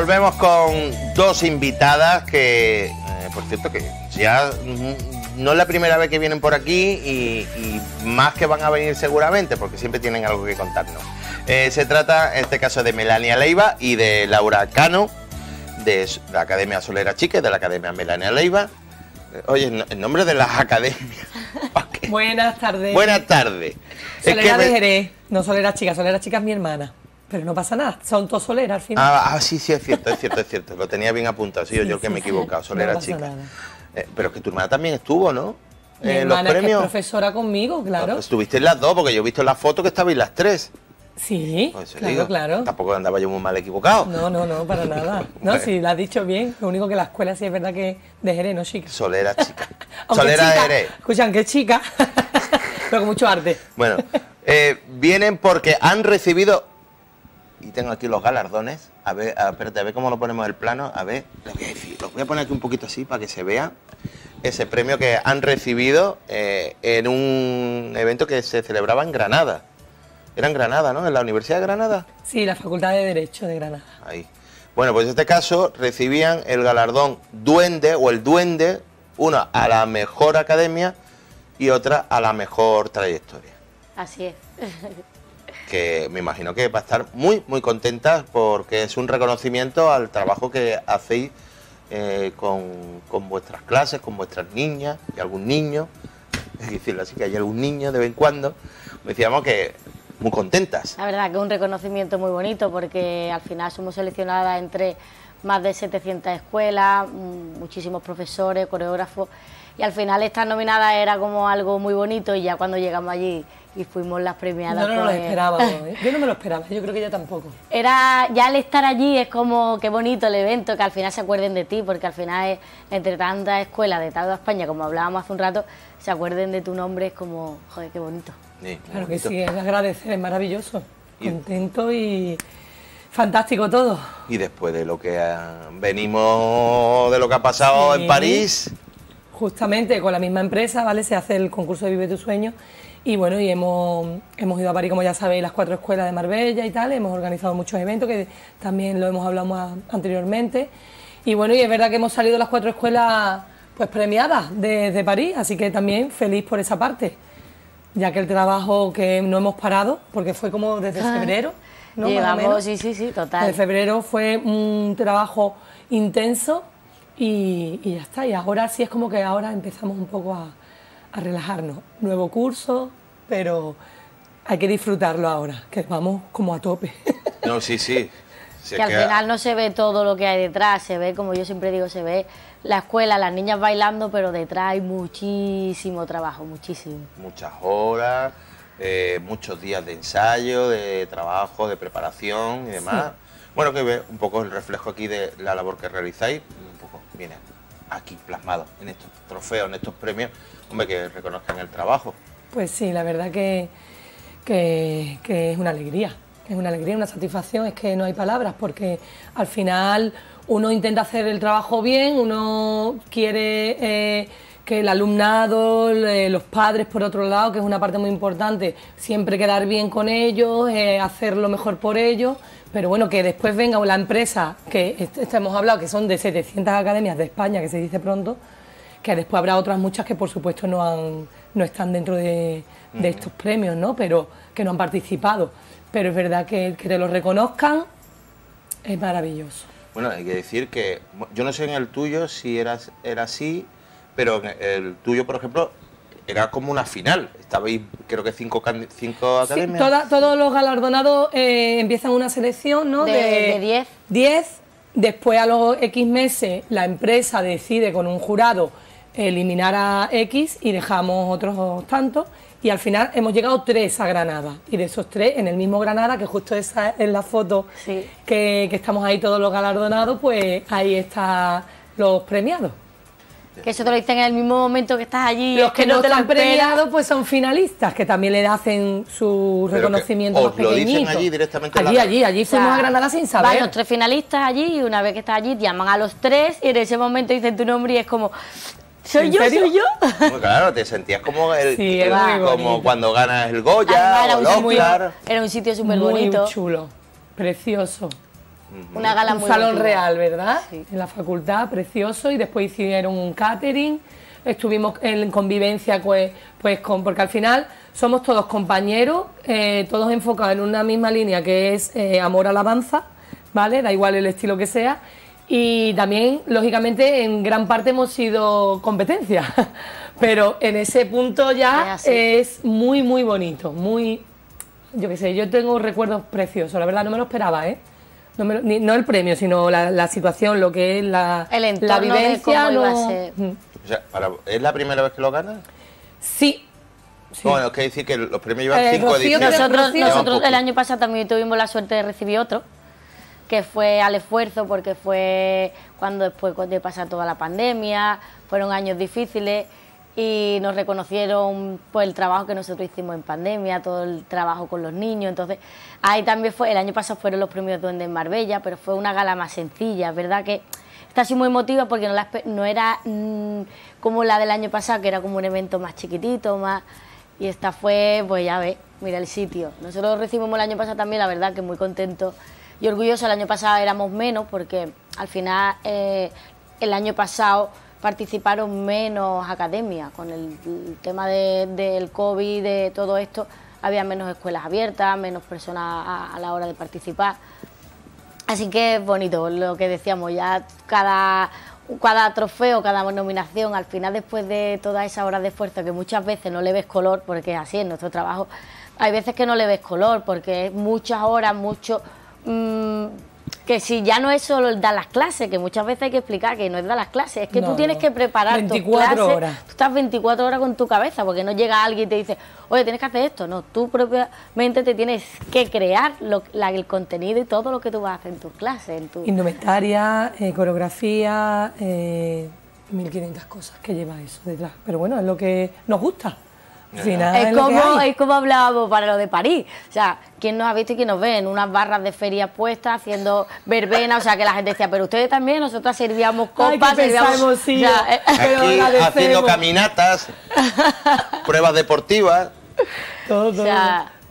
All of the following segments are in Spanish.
Volvemos con dos invitadas que, eh, por cierto, que ya no es la primera vez que vienen por aquí y, más que van a venir seguramente porque siempre tienen algo que contarnos. Eh, se trata en este caso de Melania Leiva y de Laura Cano de la Academia Solera Chique, de la Academia Melania Leiva. Eh, oye, ¿el nombre de las academias. Buenas tardes. Buenas tardes. Solera de Jerez, no Solera Chica, Solera Chica es mi hermana. Pero no pasa nada, son todos soleras al final. Ah, ah, sí, sí, es cierto, es cierto, es cierto. Lo tenía bien apuntado, sí, yo, yo que me he equivocado, Solera, chica. Eh, pero es que tu hermana también estuvo, ¿no? Mi eh, Es, profesora conmigo, claro. Ah, estuviste en las dos, porque yo he visto en la foto que estabais las tres. Sí, pues claro, claro. Tampoco andaba yo muy mal equivocado. No, no, no, para nada. No, si la has dicho bien. Lo único que la escuela sí es verdad que de Jerez, no chica. Solera chica. Solera de Jerez. Escuchan, que chica, pero con mucho arte. Bueno, eh, vienen porque han recibido y tengo aquí los galardones. A ver, espérate, a ver cómo lo ponemos el plano. A ver, los voy a, decir, los voy a poner aquí un poquito así para que se vea ese premio que han recibido eh, en un evento que se celebraba en Granada. Era en Granada, ¿no? En la Universidad de Granada. Sí, la Facultad de Derecho de Granada. Ahí. Bueno, pues en este caso recibían el galardón Duende o el Duende, una a la mejor academia y otra a la mejor trayectoria. Así es. que me imagino que va a estar muy, muy contenta porque es un reconocimiento al trabajo que hacéis eh, con, vuestras clases, con vuestras niñas y algún niño, es decir, así, que hay algún niño de vez en cuando. Me decíamos que muy contentas. La verdad que es un reconocimiento muy bonito porque al final somos seleccionadas entre más de 700 escuelas, mm, muchísimos profesores, coreógrafos, y al final estar nominada era como algo muy bonito y ya cuando llegamos allí y fuimos las premiadas. No, no, lo pues, esperábamos, ¿eh? yo no me lo esperaba, yo creo que ella tampoco. Era, ya al estar allí es como, qué bonito el evento, que al final se acuerden de ti, porque al final entre tantas escuelas de toda España, como hablábamos hace un rato, se acuerden de tu nombre, es como, joder, qué bonito. Sí, claro que sí, es agradecer, es maravilloso, contento y... Fantástico todo. Y después de lo que eh, venimos, de lo que ha pasado en París. Justamente con la misma empresa, ¿vale? Se hace el concurso de Vive tu Sueño. Y bueno, y hemos, hemos ido a París, como ya sabéis, las cuatro escuelas de Marbella y tal. Hemos organizado muchos eventos que también lo hemos hablado anteriormente. Y bueno, y es verdad que hemos salido las cuatro escuelas pues premiadas desde de París, así que también feliz por esa parte, ya que el trabajo que no hemos parado, porque fue como desde febrero. ¿no? sí, sí, sí, total. En febrero fue un trabajo intenso y, ya está. Y ahora sí es como que ahora empezamos un poco a, a relajarnos. Nuevo curso, pero hay que disfrutarlo ahora, que vamos como a tope. No, sí, sí. que al final no se ve todo lo que hay detrás, se ve, como yo siempre digo, se ve la escuela, las niñas bailando, pero detrás hay muchísimo trabajo, muchísimo. Muchas horas, eh, muchos días de ensayo, de trabajo, de preparación y demás. Bueno, que ve un poco el reflejo aquí de la labor que realizáis, un poco viene aquí plasmado en estos trofeos, en estos premios, hombre, que reconozcan el trabajo. Pues sí, la verdad que, es una alegría, es una alegría, una satisfacción, es que no hay palabras, porque al final uno intenta hacer el trabajo bien, uno quiere... Eh, que el alumnado, los padres por otro lado, que es una parte muy importante, siempre quedar bien con ellos, eh, hacer lo mejor por ellos, pero bueno, que después venga una empresa, que hemos hablado que son de 700 academias de España, que se dice pronto, que después habrá otras muchas que por supuesto no, han, no están dentro de, estos premios, ¿no? pero que no han participado. Pero es verdad que que te lo reconozcan es maravilloso. Bueno, hay que decir que yo no sé en el tuyo si eras, era así pero el tuyo, por ejemplo, era como una final. Estabais, creo que cinco, cinco academias. Sí, todos los galardonados eh, empiezan una selección, ¿no? De 10. 10. Después, a los X meses, la empresa decide con un jurado eliminar a X y dejamos otros tantos. Y al final hemos llegado tres a Granada. Y de esos tres, en el mismo Granada, que justo esa es la foto que estamos ahí todos los galardonados, pues ahí están los premiados. Que eso te lo dicen en el mismo momento que estás allí. Los que, no, te lo han premiado, pues son finalistas, que también le hacen su reconocimiento Os lo dicen allí directamente. Allí, allí, allí fuimos a Granada sin saber. Van los tres finalistas allí y una vez que estás allí llaman a los tres y en ese momento dicen tu nombre y es como... ¿Soy yo? ¿Soy yo? claro, te sentías como el, como cuando ganas el Goya era el Oscar. era un sitio súper bonito. chulo, precioso. Una gala un salón real, ¿verdad? Sí. En la facultad, precioso. Y después hicieron un catering. Estuvimos en convivencia pues, pues con, porque al final somos todos compañeros, eh, todos enfocados en una misma línea que es eh, amor alabanza, ¿vale? Da igual el estilo que sea. Y también, lógicamente, en gran parte hemos sido competencia. Pero en ese punto ya ah, es muy, muy bonito. Muy. Yo qué sé, yo tengo recuerdos preciosos. La verdad, no me lo esperaba, ¿eh? no, el premio, sino la, situación, lo que es la, la vivencia. ¿Es la primera vez que lo ganas? Sí, Bueno, es que decir que los premios llevan eh, cinco ediciones. Nosotros, nosotros el año pasado también tuvimos la suerte de recibir otro, que fue al esfuerzo, porque fue cuando después de pasar toda la pandemia, fueron años difíciles y nos reconocieron por el trabajo que nosotros hicimos en pandemia, todo el trabajo con los niños. Entonces, ahí también fue, el año pasado fueron los premios Duende en Marbella, pero fue una gala más sencilla, ¿verdad? Que está así muy emotiva porque no, era mm, como la del año pasado, que era como un evento más chiquitito, más. Y esta fue, pues ya ves, mira el sitio. Nosotros recibimos el año pasado también, la verdad que muy contentos y orgullosos. El año pasado éramos menos porque al final, eh, el año pasado participaron menos academias. Con el, tema de, del COVID, de todo esto, había menos escuelas abiertas, menos personas a, la hora de participar. Así que es bonito lo que decíamos, ya cada, cada trofeo, cada nominación, al final después de toda esa hora de esfuerzo que muchas veces no le ves color, porque así en nuestro trabajo, hay veces que no le ves color, porque es muchas horas, mucho... Mm, que si ya no es solo el dar las clases, que muchas veces hay que explicar que no es dar las clases, es que tú tienes que preparar 24 horas. Tú estás 24 horas con tu cabeza, porque no llega alguien y te dice, oye, tienes que hacer esto. No, tú propiamente te tienes que crear el contenido y todo lo que tú vas a hacer en tus clases. En tu... Indumentaria, eh, coreografía, eh, 1500 cosas que lleva eso detrás. Pero bueno, es lo que nos gusta es, como, es como hablábamos para lo de París. O sea, ¿quién nos ha visto y quién nos ve? En unas barras de feria puestas, haciendo verbena. O sea, que la gente decía, pero ustedes también, nosotras servíamos copas, servíamos. Sí, eh, haciendo caminatas, pruebas deportivas. Todo, todo.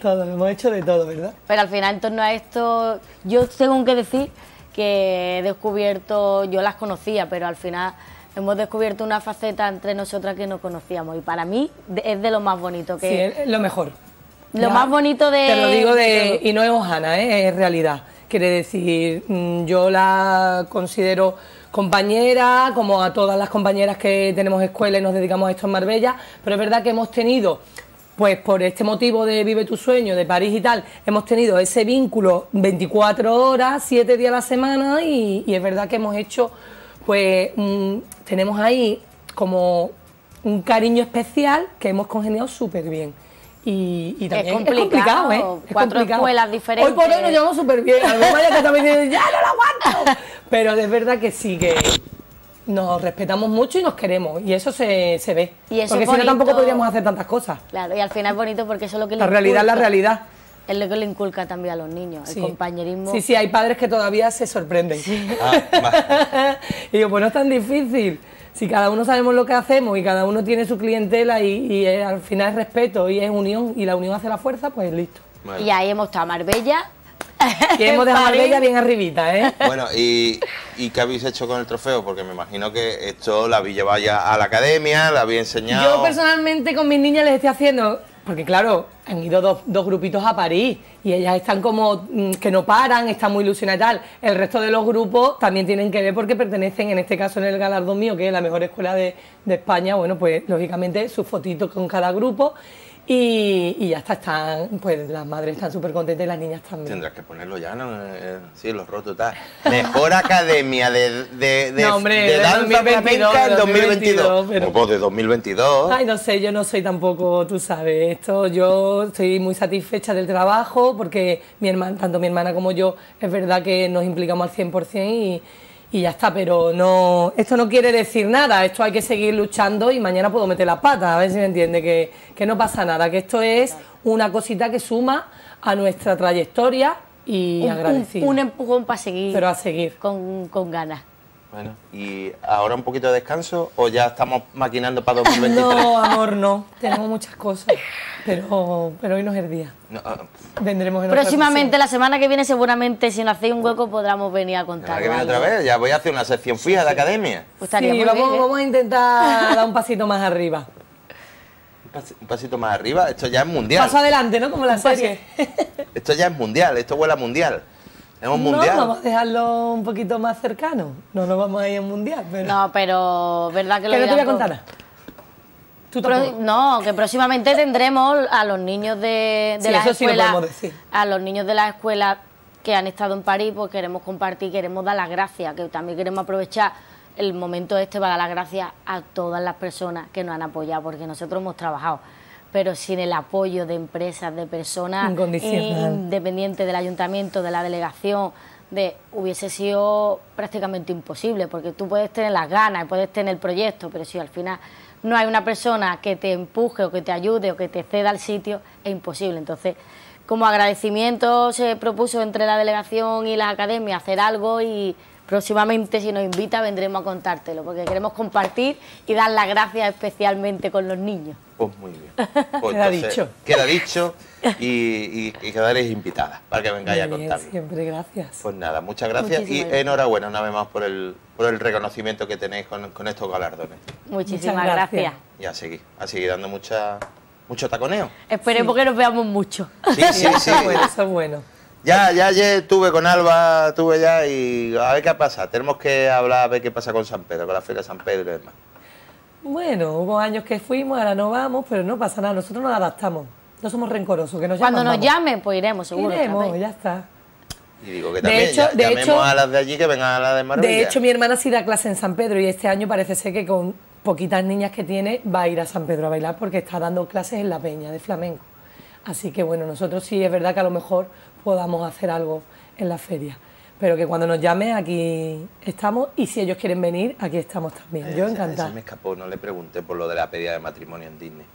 todo, hemos hecho de todo, ¿verdad? Pero al final, en torno a esto, yo tengo que decir que he descubierto, yo las conocía, pero al final hemos descubierto una faceta entre nosotras que no conocíamos y para mí es de lo más bonito que... Sí, es lo mejor. Lo más bonito de... Te lo digo de... Y no es Ojana, ¿eh? es realidad. Quiere decir, mm, yo la considero compañera, como a todas las compañeras que tenemos escuela y nos dedicamos a esto en Marbella, pero es verdad que hemos tenido pues por este motivo de Vive tu sueño, de París y tal, hemos tenido ese vínculo 24 horas, 7 días a la semana y, es verdad que hemos hecho pues mm, tenemos ahí como un cariño especial que hemos congeniado súper bien. Y, también es complicado, ¿eh? Es cuatro escuelas diferentes. Hoy por hoy nos llevamos súper bien. Algunos que también dicen, ya no lo aguanto. Pero es verdad que sí, que nos respetamos mucho y nos queremos. Y eso se, se ve. porque si no tampoco podríamos hacer tantas cosas. Claro, y al final es bonito porque eso es lo que... La realidad es la realidad es lo que le inculca también a los niños, el compañerismo. Sí, sí, hay padres que todavía se sorprenden. Ah, y digo, pues no es tan difícil. Si cada uno sabemos lo que hacemos y cada uno tiene su clientela y, eh, al final es respeto y es unión y la unión hace la fuerza, pues listo. Y ahí hemos estado Marbella. ...que hemos dejado Marbella bien arribita, ¿eh? Bueno, y, ¿y qué habéis hecho con el trofeo? Porque me imagino que esto la habéis llevado ya a la academia, la habéis enseñado... Yo personalmente con mis niñas les estoy haciendo porque claro, han ido dos, grupitos a París y ellas están como mm, que no paran, están muy ilusionadas y tal. El resto de los grupos también tienen que ver porque pertenecen, en este caso en el galardo mío, que es la mejor escuela de, de España, bueno, pues lógicamente sus fotitos con cada grupo. Y, ya están, pues las madres están súper contentas y las niñas también. Tendrás que ponerlo ya, ¿no? Eh, sí, los rotos tal. Mejor academia de, de, de, en 2022. 2022 de 2022. Ay, no sé, yo no soy tampoco, tú sabes, esto. Yo estoy muy satisfecha del trabajo porque mi hermana, tanto mi hermana como yo, es verdad que nos implicamos al 100% y y ya está, pero no, esto no quiere decir nada, esto hay que seguir luchando y mañana puedo meter la pata, a ver si me entiende, que, no pasa nada, que esto es una cosita que suma a nuestra trayectoria y un, Un, empujón para seguir. Pero a seguir. Con, con ganas. Bueno. ¿Y ahora un poquito de descanso o ya estamos maquinando para 2023? No, amor, no. Tenemos muchas cosas. Pero, pero hoy no es el día. No, uh, Vendremos en Próximamente, la semana que viene, seguramente, si nos hacéis un hueco, podremos venir a contar. La que viene otra vez, ya voy a hacer una sección fija de academia. Pues sí, ¿eh? vamos, a intentar dar un pasito más arriba. Un, un pasito más arriba, esto ya es mundial. Paso adelante, ¿no? Como la serie. Esto ya es mundial, esto huele a mundial mundial? No, vamos a dejarlo un poquito más cercano. No nos vamos a ir en mundial. Pero... No, pero verdad que lo no te voy a contar. ¿Tú no, que próximamente tendremos a los niños de, la escuela. a los niños de la escuela que han estado en París, pues queremos compartir, queremos dar las gracias, que también queremos aprovechar el momento este para dar las gracias a todas las personas que nos han apoyado, porque nosotros hemos trabajado pero sin el apoyo de empresas, de personas, eh, independientes del ayuntamiento, de la delegación, de hubiese sido prácticamente imposible, porque tú puedes tener las ganas, puedes tener el proyecto, pero si al final no hay una persona que te empuje o que te ayude o que te ceda al sitio, es imposible. Entonces, como agradecimiento se propuso entre la delegación y la academia hacer algo y Próximamente, si nos invita, vendremos a contártelo, porque queremos compartir y dar las gracias especialmente con los niños. Pues muy bien. Pues queda dicho. Queda dicho y, quedaréis invitadas para que vengáis a contar. Siempre, gracias. Pues nada, muchas gracias y enhorabuena una vez más por el, por el reconocimiento que tenéis con, estos galardones. Muchísimas gracias. Y a seguir, a seguir dando mucha, mucho taconeo. Esperemos que nos veamos mucho. Sí, sí, sí. bueno. Eso es bueno. Ya, ya, ayer estuve con Alba, estuve ya y a ver qué pasa. Tenemos que hablar, a ver qué pasa con San Pedro, con la Feria de San Pedro y demás. Bueno, hubo años que fuimos, ahora no vamos, pero no pasa nada, nosotros nos adaptamos. No somos rencorosos, que nos Cuando nos llamen, pues iremos, seguro. Iremos, ya está. Y digo que también de hecho, a las de allí que vengan a las de Marbella. De hecho, mi hermana sí da clase en San Pedro y este año parece ser que con poquitas niñas que tiene va a ir a San Pedro a bailar porque está dando clases en la peña de flamenco. Así que bueno, nosotros sí es verdad que a lo mejor podamos hacer algo en la feria. Pero que cuando nos llame, aquí estamos. Y si ellos quieren venir, aquí estamos también. Yo encantada. me escapó, no le pregunté por lo de la pedida de matrimonio en Disney.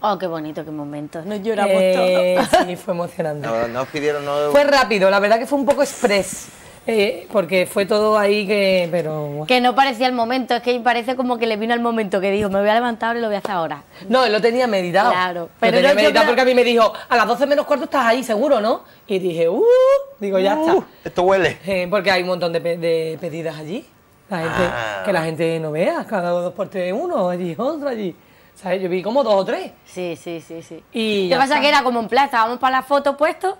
Oh, qué bonito, qué momento. Nos lloramos eh, todos. Sí, fue emocionante. No, pidieron. Fue rápido, la verdad que fue un poco express. Eh, porque fue todo ahí que. Pero. Que no parecía el momento, es que parece como que le vino el momento que dijo, me voy a levantar y lo voy a hacer ahora. No, él lo tenía meditado. Claro, pero. Lo tenía meditado porque a mí me dijo, a las 12 menos cuarto estás ahí, seguro, ¿no? Y dije, uh, digo, ya está. Uh, esto huele. Eh, porque hay un montón de, pedidas allí. La gente, ah. Que la gente no vea, cada dos por tres uno, allí, otro allí. Yo vi como dos o tres. Sí, sí, sí, sí. Y que pasa? es Que era como en plaza, estábamos para la foto puesto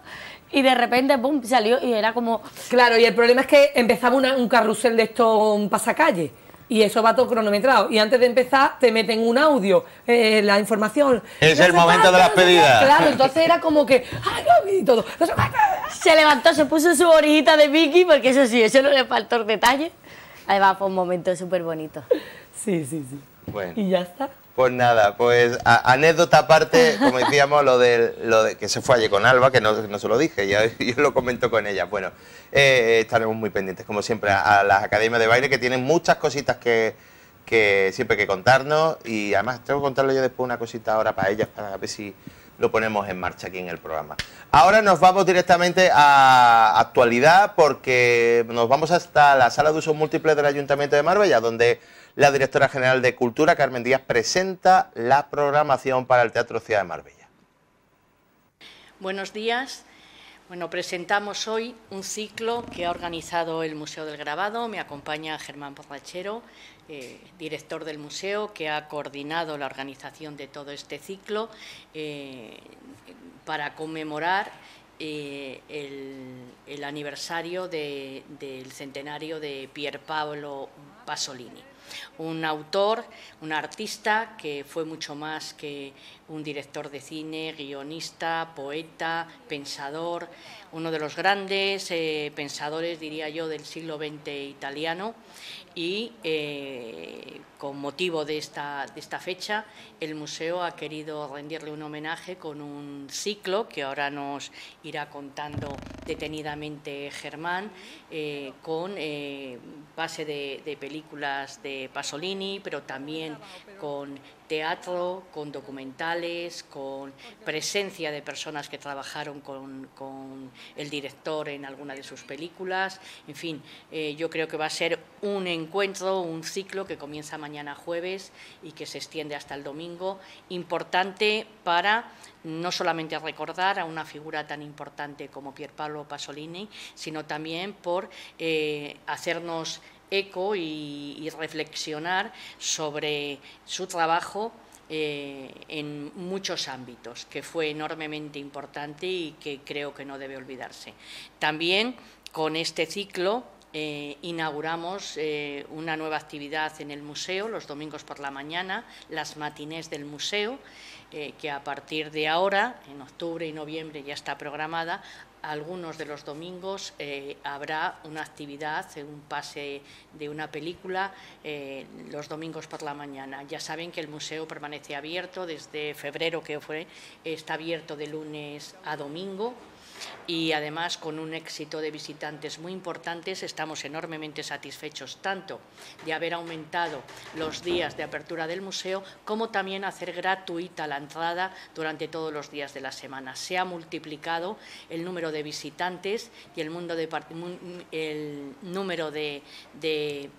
y de repente, boom, salió y era como... Claro, y el problema es que empezaba un carrusel de estos, pasacalles pasacalle. Y eso va todo cronometrado. Y antes de empezar, te meten un audio, eh, la información. Es el momento de las pedidas. Claro, entonces era como que. ¡Ay, Y todo. se levantó, se puso su orejita de Vicky porque eso sí, eso no le faltó el detalle. Además, fue un momento súper bonito. Sí, sí, sí. Bueno. Y ya está. Pues nada, pues anécdota aparte, como decíamos, lo de, lo que se fue ayer con Alba, que no, se lo dije, yo lo comento con ella. Bueno, eh, eh estaremos muy pendientes, como siempre, a, las academias de baile que tienen muchas cositas que, que siempre que contarnos y además tengo que contarle yo después una cosita ahora para ellas, para ver si lo ponemos en marcha aquí en el programa. Ahora nos vamos directamente a actualidad porque nos vamos hasta la sala de uso múltiple del Ayuntamiento de Marbella, donde la directora general de Cultura, Carmen Díaz, presenta la programación para el Teatro Ciudad de Marbella. Buenos días. Bueno, presentamos hoy un ciclo que ha organizado el Museo del Grabado. Me acompaña Germán Borrachero, eh, director del museo, que ha coordinado la organización de todo este ciclo eh, para conmemorar eh, el, aniversario del centenario de Pier Paolo Pasolini un autor, un artista que fue mucho más que un director de cine, guionista, poeta, pensador, uno de los grandes eh, pensadores, diría yo, del siglo XX italiano. Y eh, con motivo de esta, de esta fecha, el museo ha querido rendirle un homenaje con un ciclo que ahora nos irá contando detenidamente Germán, eh, con base de, de películas de Pasolini, pero también con teatro, con documentales, con presencia de personas que trabajaron con, el director en alguna de sus películas. En fin, eh, yo creo que va a ser un encuentro, un ciclo que comienza mañana jueves y que se extiende hasta el domingo, importante para no solamente recordar a una figura tan importante como Pierpaolo Pasolini, sino también por eh, hacernos eco y, reflexionar sobre su trabajo eh, en muchos ámbitos, que fue enormemente importante y que creo que no debe olvidarse. También con este ciclo eh, inauguramos eh, una nueva actividad en el museo los domingos por la mañana, las matinés del museo, que a partir de ahora, en octubre y noviembre ya está programada, algunos de los domingos eh, habrá una actividad, eh, un pase de una película eh, los domingos por la mañana. Ya saben que el museo permanece abierto desde febrero que fue, está abierto de lunes a domingo y además con un éxito de visitantes muy importantes. Estamos enormemente satisfechos tanto de haber aumentado los días de apertura del museo como también hacer gratuita la entrada durante todos los días de la semana. Se ha multiplicado el número de visitantes y el, mundo de, el número de, de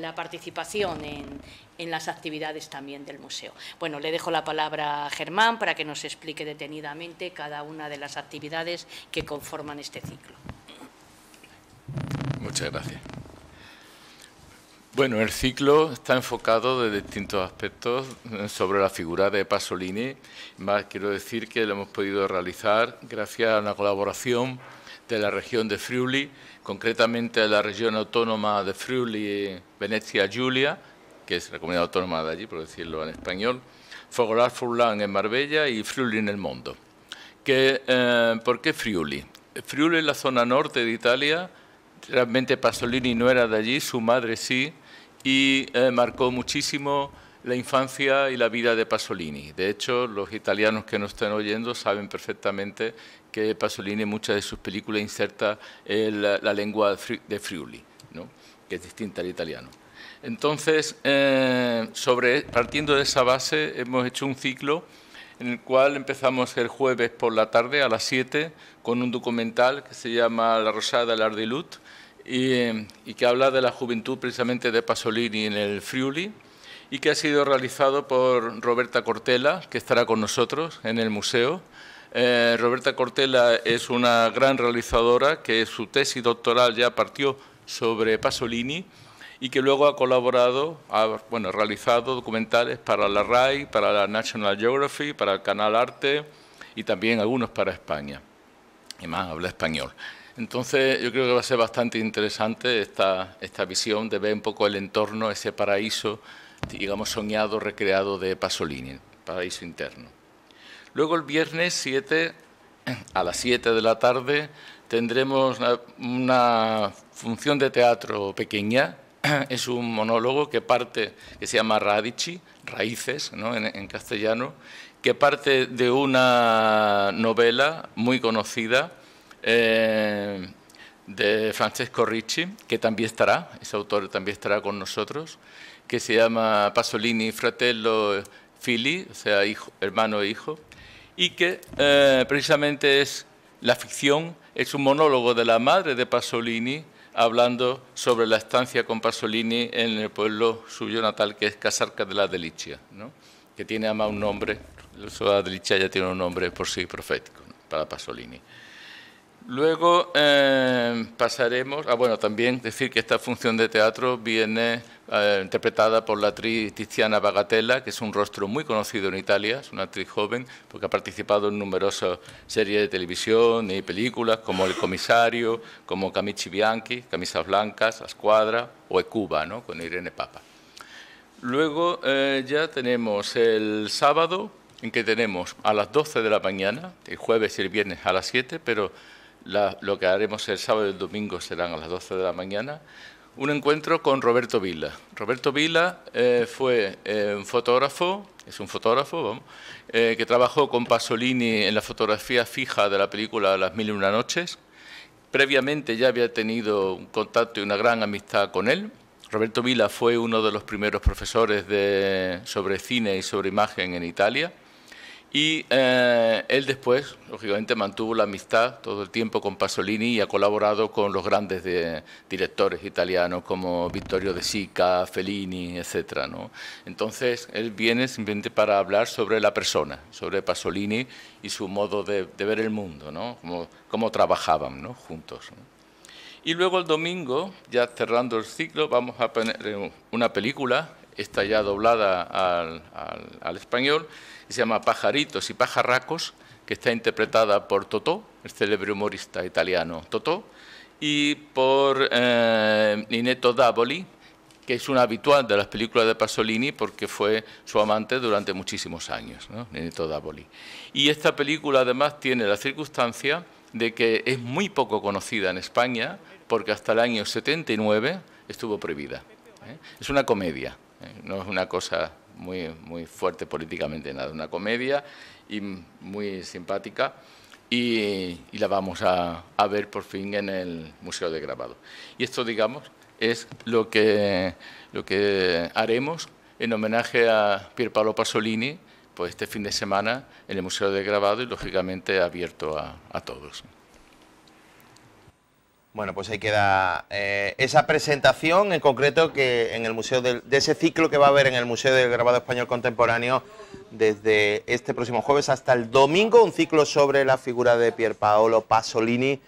la participación en, en las actividades también del museo. Bueno, le dejo la palabra a Germán para que nos explique detenidamente cada una de las actividades que conforman este ciclo. Muchas gracias. Bueno, el ciclo está enfocado de distintos aspectos sobre la figura de Pasolini. Más quiero decir que lo hemos podido realizar gracias a una colaboración de la región de Friuli, concretamente de la región autónoma de Friuli, Venecia Giulia, que es la comunidad autónoma de allí, por decirlo en español, Fogolar Furlan en Marbella y Friuli en el mundo. Eh, ¿Por qué Friuli? Friuli es la zona norte de Italia, realmente Pasolini no era de allí, su madre sí, y eh, marcó muchísimo la infancia y la vida de Pasolini. De hecho, los italianos que nos están oyendo saben perfectamente que Pasolini en muchas de sus películas inserta eh, la lengua de Friuli, ¿no? que es distinta al italiano. Entonces, eh, partiendo de esa base, hemos hecho un ciclo en el cual empezamos el jueves por la tarde a las 7 con un documental que se llama La Rosada del Ardilut y, que habla de la juventud precisamente de Pasolini en el Friuli y que ha sido realizado por Roberta Cortela, que estará con nosotros en el museo. Eh, Roberta Cortela es una gran realizadora que su tesis doctoral ya partió sobre Pasolini y que luego ha colaborado, ha realizado documentales para la RAI, para la National Geography, para el Canal Arte y también algunos para España. Y más, habla español. Entonces, yo creo que va a ser bastante interesante esta, esta visión de ver un poco el entorno, ese paraíso, digamos, soñado, recreado de Pasolini, paraíso interno. Luego el viernes 7, a las 7 de la tarde, tendremos una función de teatro pequeña es un monólogo que parte, que se llama Radici, Raíces ¿no? en, castellano, que parte de una novela muy conocida eh, de Francesco Ricci, que también estará, ese autor también estará con nosotros, que se llama Pasolini Fratello Fili, o sea, hermano e hijo, y que eh, precisamente es la ficción, es un monólogo de la madre de Pasolini, hablando sobre la estancia con Pasolini en el pueblo suyo natal, que es Casarca de la Delicia, que tiene además un nombre, la Delicia ya tiene un nombre por sí profético para Pasolini. Luego eh, pasaremos a, ah, bueno, también decir que esta función de teatro viene eh, interpretada por la actriz Tiziana Bagatella, que es un rostro muy conocido en Italia, es una actriz joven, porque ha participado en numerosas series de televisión y películas, como El Comisario, como Camici Bianchi, Camisas Blancas, La Escuadra o Ecuba, ¿no? con Irene Papa. Luego eh, ya tenemos el sábado, en que tenemos a las 12 de la mañana, el jueves y el viernes a las 7, pero lo que haremos el sábado y el domingo serán a las 12 de la mañana, un encuentro con Roberto Vila. Roberto Vila eh, fue eh, un fotógrafo, es un fotógrafo, eh, que trabajó con Pasolini en la fotografía fija de la película Las Mil y Una Noches. Previamente ya había tenido un contacto y una gran amistad con él. Roberto Vila fue uno de los primeros profesores de, sobre cine y sobre imagen en Italia. Y eh, él después, lógicamente, mantuvo la amistad todo el tiempo con Pasolini y ha colaborado con los grandes eh, directores italianos como Vittorio De Sica, Fellini, etc. Entonces, él viene simplemente para hablar sobre la persona, sobre Pasolini y su modo de, ver el mundo, ¿no? cómo, trabajaban juntos. Y luego el domingo, ya cerrando el ciclo, vamos a poner eh, una película está ya doblada al, español, y se llama Pajaritos y Pajarracos, que está interpretada por Totó, el célebre humorista italiano Totó, y por eh, Ninetto Davoli, que es un habitual de las películas de Pasolini porque fue su amante durante muchísimos años, ¿no? Ninetto Davoli. Y esta película además tiene la circunstancia de que es muy poco conocida en España porque hasta el año 79 estuvo prohibida. ¿eh? Es una comedia. No es una cosa muy, muy fuerte políticamente, nada, una comedia y muy simpática. Y, la vamos a, ver por fin en el Museo de Grabado. Y esto, digamos, es lo que, haremos en homenaje a Paolo Pasolini, por pues, este fin de semana en el Museo de Grabado y lógicamente abierto a todos. Bueno, pues ahí queda eh, esa presentación en concreto que en el museo de ese ciclo que va a haber en el Museo del Grabado Español Contemporáneo desde este próximo jueves hasta el domingo, un ciclo sobre la figura de Pier Paolo Pasolini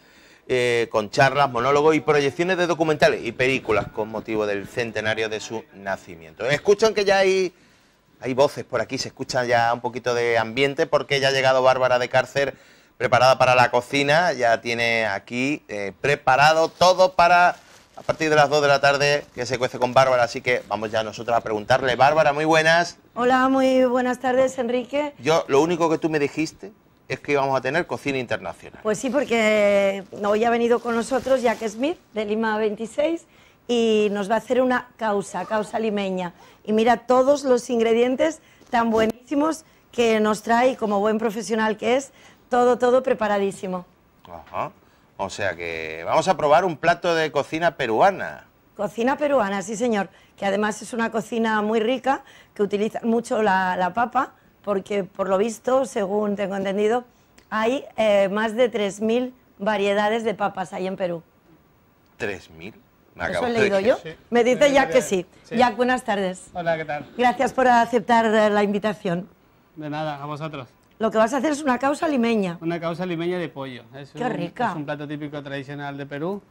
eh, con charlas, monólogos y proyecciones de documentales y películas con motivo del centenario de su nacimiento. Escuchan que ya hay hay voces por aquí, se escucha ya un poquito de ambiente porque ya ha llegado Bárbara de Cárcer preparada para la cocina, ya tiene aquí eh, preparado todo para a partir de las 2 de la tarde que se cuece con Bárbara, así que vamos ya nosotros a preguntarle. Bárbara, muy buenas. Hola, muy buenas tardes, Enrique. Yo, lo único que tú me dijiste es que íbamos a tener cocina internacional. Pues sí, porque hoy ha venido con nosotros Jack Smith, de Lima 26, y nos va a hacer una causa, causa limeña. Y mira todos los ingredientes tan buenísimos que nos trae, como buen profesional que es, todo, todo preparadísimo. O sea que vamos a probar un plato de cocina peruana. Cocina peruana, sí señor, que además es una cocina muy rica, que utiliza mucho la, papa, porque por lo visto, según tengo entendido, hay eh, más de 3.000 variedades de papas ahí en Perú. ¿3.000? ¿Eso he leído yo? Me dice Jack que sí. sí. Jack, buenas tardes. Hola, ¿qué tal? Gracias por aceptar la invitación. De nada, a vosotros. Lo que vas a hacer es una causa limeña. Una causa limeña de pollo. Es Qué un, rica. Es un plato típico tradicional de Perú,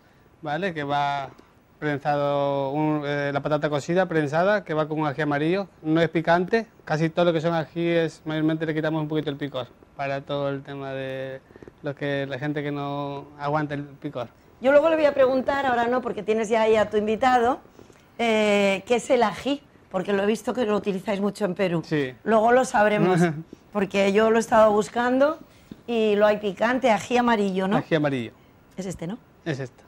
¿vale? Que va prensado, eh, la patata cocida, prensada, que va con un ají amarillo. No es picante, casi todo lo que son ajíes, mayormente le quitamos un poquito el picor para todo el tema de lo que la gente que no aguanta el picor. Yo luego le voy a preguntar, ahora no, porque tienes ya ahí a tu invitado, eh, ¿qué es el ají? Porque lo he visto que lo utilizáis mucho en Perú. Sí. Luego lo sabremos. porque yo lo he estado buscando y lo hay picante, ají amarillo, ¿no? Ají amarillo. Es este, ¿no? Es este.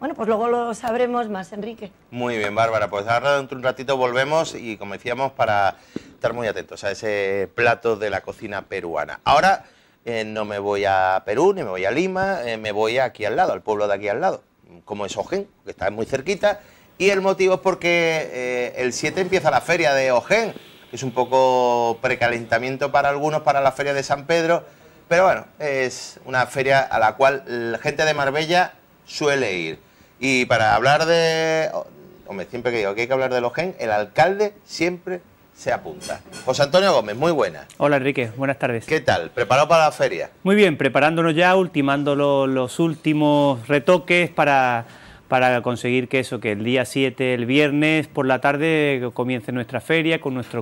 Bueno, pues luego lo sabremos más, Enrique. Muy bien, Bárbara. Pues ahora dentro de un ratito volvemos y, como decíamos, para estar muy atentos a ese plato de la cocina peruana. Ahora eh, no me voy a Perú, ni me voy a Lima, eh, me voy aquí al lado, al pueblo de aquí al lado, como es Ojén, que está muy cerquita. Y el motivo es porque eh, el 7 empieza la feria de Ojén es un poco precalentamiento para algunos, para la feria de San Pedro, pero bueno, es una feria a la cual la gente de Marbella suele ir. Y para hablar de, hombre, siempre que digo que hay que hablar de los gen, el alcalde siempre se apunta. José Antonio Gómez, muy buena Hola Enrique, buenas tardes. ¿Qué tal? ¿Preparado para la feria? Muy bien, preparándonos ya, ultimando los últimos retoques para para conseguir que eso, que el día 7, el viernes por la tarde, comience nuestra feria con nuestra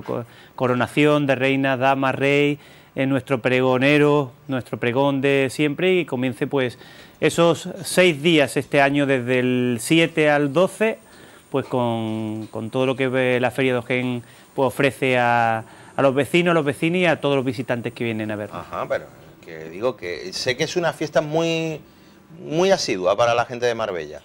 coronación de reina, dama, rey, en eh, nuestro pregonero, nuestro pregón de siempre y comience pues esos seis días este año desde el 7 al 12, pues con, con todo lo que eh, la Feria de Ojen... pues, ofrece a, a, los vecinos, a los vecinos y a todos los visitantes que vienen a verla". Ajá, pero que digo que sé que es una fiesta muy, muy asidua para la gente de Marbella.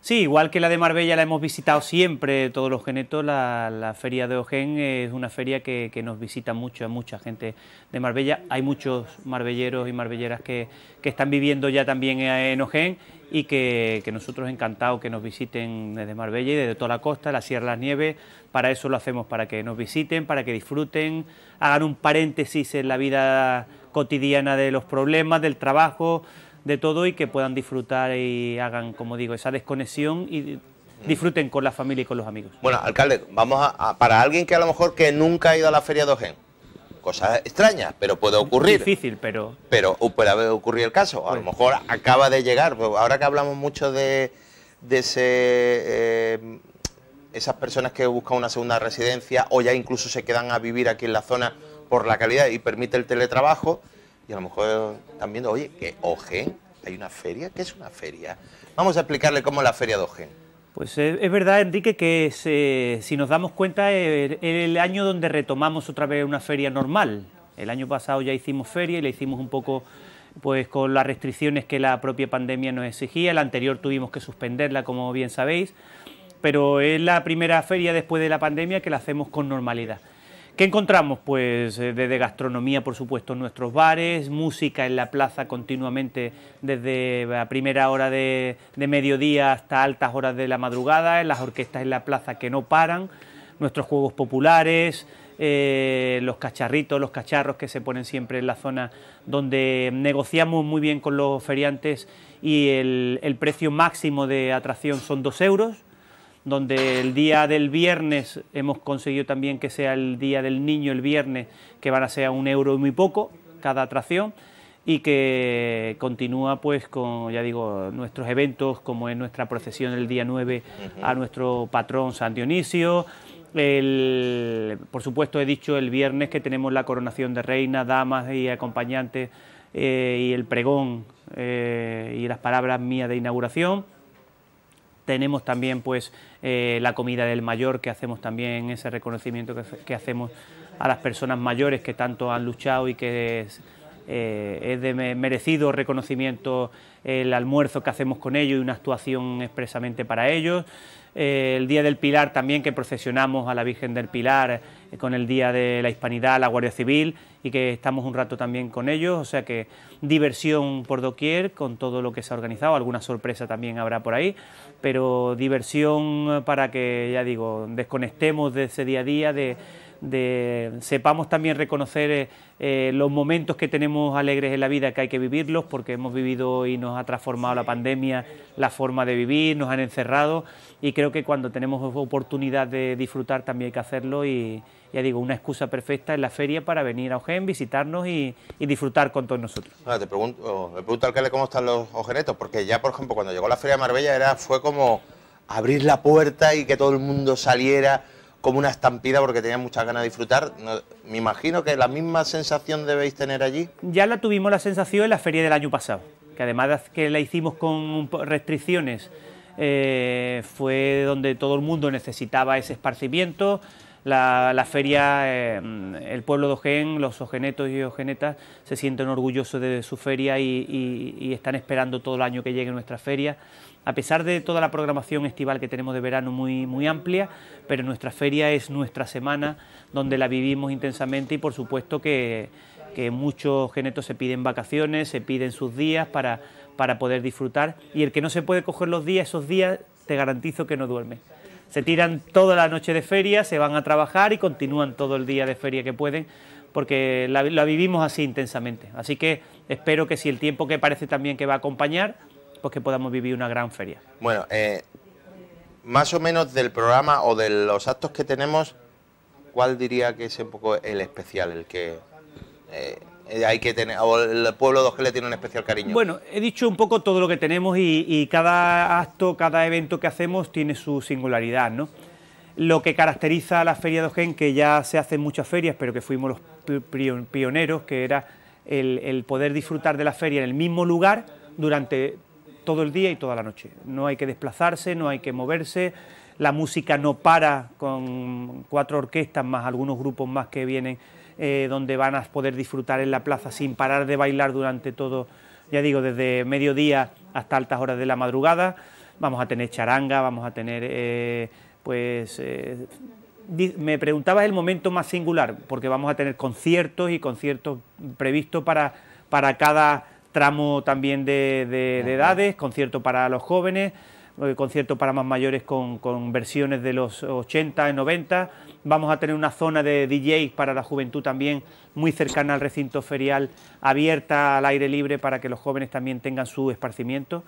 Sí, igual que la de Marbella la hemos visitado siempre, todos los genetos, la, feria de Ogen es una feria que, nos visita mucho, mucha gente de Marbella. Hay muchos marbelleros y marbelleras que, están viviendo ya también en Ogen y que, nosotros encantados que nos visiten desde Marbella y desde toda la costa, la Sierra Las Nieves, para eso lo hacemos, para que nos visiten, para que disfruten, hagan un paréntesis en la vida cotidiana de los problemas, del trabajo, de todo y que puedan disfrutar y hagan, como digo, esa desconexión y disfruten con la familia y con los amigos. Bueno, alcalde, vamos a, para alguien que a lo mejor que nunca ha ido a la feria de Ogen, cosas extrañas, pero puede ocurrir. Difícil, pero... Pero uh, puede haber ocurrido el caso, a lo mejor acaba de llegar, pues, ahora que hablamos mucho de, de ese... Eh, esas personas que buscan una segunda residencia o ya incluso se quedan a vivir aquí en la zona por la calidad y permite el teletrabajo, y a lo mejor están viendo, oye, que Ogen, hay una feria, ¿qué es una feria? Vamos a explicarle cómo es la feria de Ogen. Pues eh, es, verdad, Enrique, que si nos damos cuenta es er, er el, año donde retomamos otra vez una feria normal. El año pasado ya hicimos feria y la hicimos un poco pues con las restricciones que la propia pandemia nos exigía. La anterior tuvimos que suspenderla, como bien sabéis, pero es la primera feria después de la pandemia que la hacemos con normalidad. ¿Qué encontramos? Pues eh, desde gastronomía, por supuesto, nuestros bares, música en la plaza continuamente desde la primera hora de, mediodía hasta altas horas de la madrugada, en las orquestas en la plaza que no paran, nuestros juegos populares, eh, los cacharritos, los cacharros que se ponen siempre en la zona donde negociamos muy bien con los feriantes y el, el precio máximo de atracción son dos euros donde el día del viernes hemos conseguido también que sea el día del niño el viernes, que van a ser un euro y muy poco cada atracción y que continúa pues con, ya digo, nuestros eventos como es nuestra procesión el día 9 a nuestro patrón San Dionisio, el, por supuesto he dicho el viernes que tenemos la coronación de reina, damas y acompañantes eh, y el pregón eh, y las palabras mías de inauguración tenemos también pues eh, la comida del mayor, que hacemos también ese reconocimiento que, hacemos a las personas mayores que tanto han luchado y que es eh, de merecido reconocimiento el almuerzo que hacemos con ellos y una actuación expresamente para ellos. Eh, el Día del Pilar también, que procesionamos a la Virgen del Pilar eh, con el Día de la Hispanidad, la Guardia Civil, y que estamos un rato también con ellos, o sea que diversión por doquier con todo lo que se ha organizado, alguna sorpresa también habrá por ahí, pero diversión para que, ya digo, desconectemos de ese día a día, de de sepamos también reconocer eh, eh, los momentos que tenemos alegres en la vida, que hay que vivirlos, porque hemos vivido y nos ha transformado la pandemia, la forma de vivir, nos han encerrado y creo que cuando tenemos oportunidad de disfrutar también hay que hacerlo y ya digo, una excusa perfecta en la feria para venir a Ojen, visitarnos y, disfrutar con todos nosotros. Ahora, te pregunto, oh, me pregunto alcalde cómo están los ojenetos, porque ya por ejemplo cuando llegó la feria de Marbella era, fue como abrir la puerta y que todo el mundo saliera como una estampida porque tenía muchas ganas de disfrutar. me imagino que la misma sensación debéis tener allí. Ya la tuvimos la sensación en la feria del año pasado, que además que la hicimos con restricciones, eh, fue donde todo el mundo necesitaba ese esparcimiento. La, feria, eh, el pueblo de Ogen, los ogenetos y ogenetas se sienten orgullosos de su feria y están esperando todo el año que llegue nuestra feria a pesar de toda la programación estival que tenemos de verano muy, muy amplia, pero nuestra feria es nuestra semana donde la vivimos intensamente y por supuesto que, muchos genetos se piden vacaciones, se piden sus días para, poder disfrutar y el que no se puede coger los días, esos días te garantizo que no duerme. Se tiran toda la noche de feria, se van a trabajar y continúan todo el día de feria que pueden porque la vivimos así intensamente. Así que espero que si el tiempo que parece también que va a acompañar, pues que podamos vivir una gran feria. Bueno, eh, más o menos del programa o de los actos que tenemos, ¿cuál diría que es un poco el especial, el que eh, hay que tener, o el pueblo de le tiene un especial cariño? Bueno, he dicho un poco todo lo que tenemos y, cada acto, cada evento que hacemos tiene su singularidad, ¿no? Lo que caracteriza a la Feria de Ojén, que ya se hacen muchas ferias, pero que fuimos los pioneros, que era el poder disfrutar de la feria en el mismo lugar durante todo el día y toda la noche. No hay que desplazarse, no hay que moverse, la música no para con cuatro orquestas más algunos grupos más que vienen, eh, donde van a poder disfrutar en la plaza sin parar de bailar durante todo, ya digo, desde mediodía hasta altas horas de la madrugada. Vamos a tener charanga, vamos a tener, eh, pues... Eh, me preguntabas el momento más singular, porque vamos a tener conciertos y conciertos previstos para, para cada tramo también de, edades, concierto para los jóvenes, eh, concierto para más mayores con, versiones de los 80 y 90. Vamos a tener una zona de DJs para la juventud también muy cercana al recinto ferial, abierta al aire libre para que los jóvenes también tengan su esparcimiento.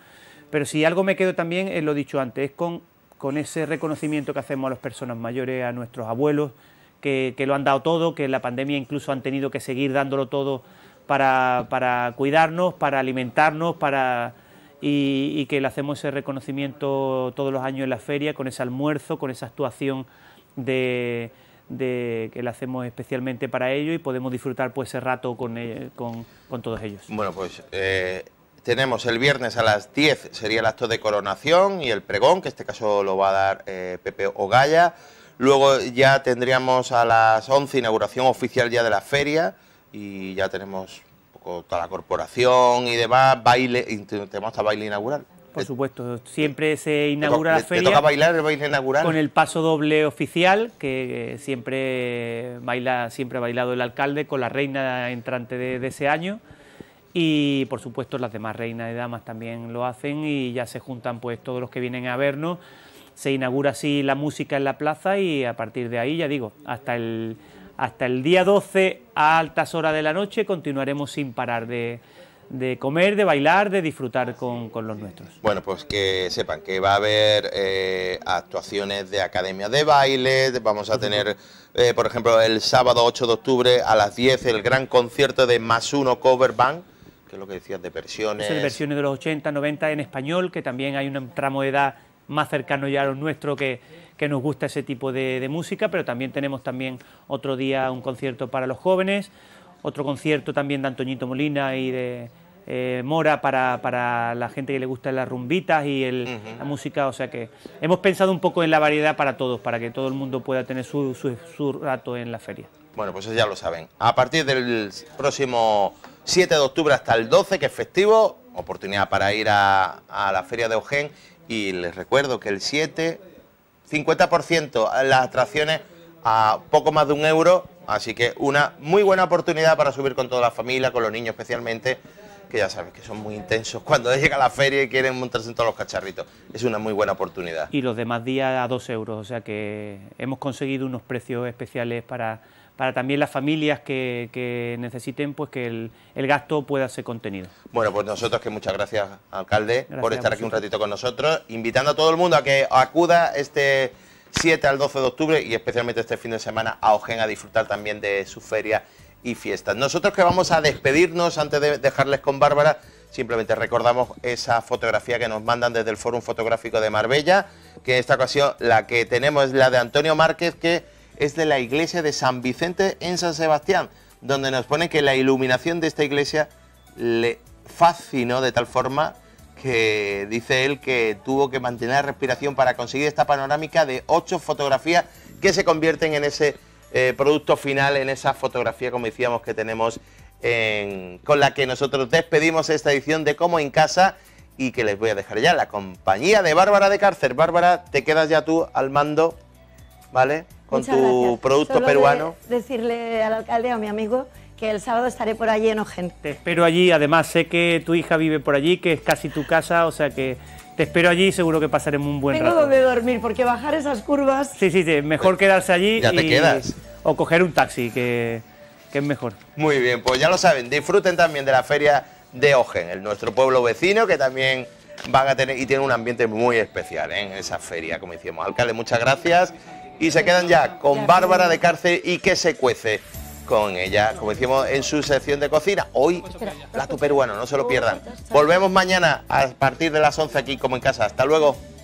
Pero si algo me quedo también, es lo dicho antes, es con, con ese reconocimiento que hacemos a las personas mayores, a nuestros abuelos, que, que lo han dado todo, que en la pandemia incluso han tenido que seguir dándolo todo para, cuidarnos, para alimentarnos, para y, que le hacemos ese reconocimiento todos los años en la feria, con ese almuerzo, con esa actuación de, que le hacemos especialmente para ello y podemos disfrutar pues ese rato con, e, todos ellos. Bueno, pues eh, tenemos el viernes a las 10 sería el acto de coronación y el pregón, que en este caso lo va a dar eh, Pepe Ogaya. Luego ya tendríamos a las 11 inauguración oficial ya de la feria y ya tenemos toda la corporación y demás, baile, tenemos hasta baile inaugural. Por eh, supuesto, eh, siempre se inaugura la feria. toca bailar el baile inaugural. Con el paso doble oficial, que siempre baila, siempre ha bailado el alcalde, con la reina entrante de, ese año. Y por supuesto las demás reinas y damas también lo hacen y ya se juntan pues todos los que vienen a vernos. Se inaugura así la música en la plaza y a partir de ahí, ya digo, hasta el hasta el día 12 a altas horas de la noche continuaremos sin parar de, comer, de bailar, de disfrutar con, los nuestros. Bueno, pues que sepan que va a haber eh, actuaciones de academia de baile, vamos a tener, eh, por ejemplo, el sábado 8 de octubre a las 10 el gran concierto de Más Uno Cover Band, que es lo que decías de versiones. Es de versiones de los 80, 90 en español, que también hay un tramo de edad más cercano ya a los nuestros que que nos gusta ese tipo de, música, pero también tenemos también otro día un concierto para los jóvenes, otro concierto también de Antoñito Molina y de, eh, mora para, la gente que le gusta las rumbitas y la música. O sea que hemos pensado un poco en la variedad para todos, para que todo el mundo pueda tener su, rato en la feria. Bueno, pues ya lo saben. A partir del próximo 7 de octubre hasta el 12, que es festivo, oportunidad para ir a, a la feria de Ogen. Y les recuerdo que el 7 50% las atracciones a poco más de un euro, así que una muy buena oportunidad para subir con toda la familia, con los niños especialmente, que ya sabes que son muy intensos cuando llega la feria y quieren montarse en todos los cacharritos. Es una muy buena oportunidad. Y los demás días a dos euros, o sea que hemos conseguido unos precios especiales para para también las familias que, necesiten pues que el, gasto pueda ser contenido. Bueno, pues nosotros que muchas gracias, alcalde, por estar aquí un ratito con nosotros, invitando a todo el mundo a que acuda este 7 al 12 de octubre y especialmente este fin de semana a Ojen a disfrutar también de su feria y fiestas. Nosotros que vamos a despedirnos antes de dejarles con Bárbara, simplemente recordamos esa fotografía que nos mandan desde el Fórum Fotográfico de Marbella, que en esta ocasión la que tenemos es la de Antonio Márquez, que es de la iglesia de San Vicente en San Sebastián, donde nos pone que la iluminación de esta iglesia le fascinó de tal forma que dice él que tuvo que mantener la respiración para conseguir esta panorámica de ocho fotografías que se convierten en ese eh, producto final, en esa fotografía, como decíamos, que tenemos con la que nosotros despedimos esta edición de Como en Casa y que les voy a dejar ya la compañía de Bárbara de Cárcer. Bárbara, te quedas ya tú al mando, ¿vale? con tu producto peruano. decirle al alcalde, a mi amigo, que el sábado estaré por allí en Ojen. Te espero allí, además sé que tu hija vive por allí, que es casi tu casa, o sea que te espero allí y seguro que pasaremos un buen rato. Tengo donde dormir, porque bajar esas curvas... Sí, sí, sí mejor pues quedarse allí ya te quedas. o coger un taxi, que, que es mejor. Muy bien, pues ya lo saben, disfruten también de la feria de Ojen, el, nuestro pueblo vecino, que también van a tener y tiene un ambiente muy especial ¿eh? en esa feria, como decíamos. Alcalde, muchas gracias y se quedan ya con Bárbara de Cárcel y que se cuece con ella, como decimos en su sección de cocina. Hoy, plato peruano, no se lo pierdan. Volvemos mañana a partir de las 11 aquí como en casa. Hasta luego.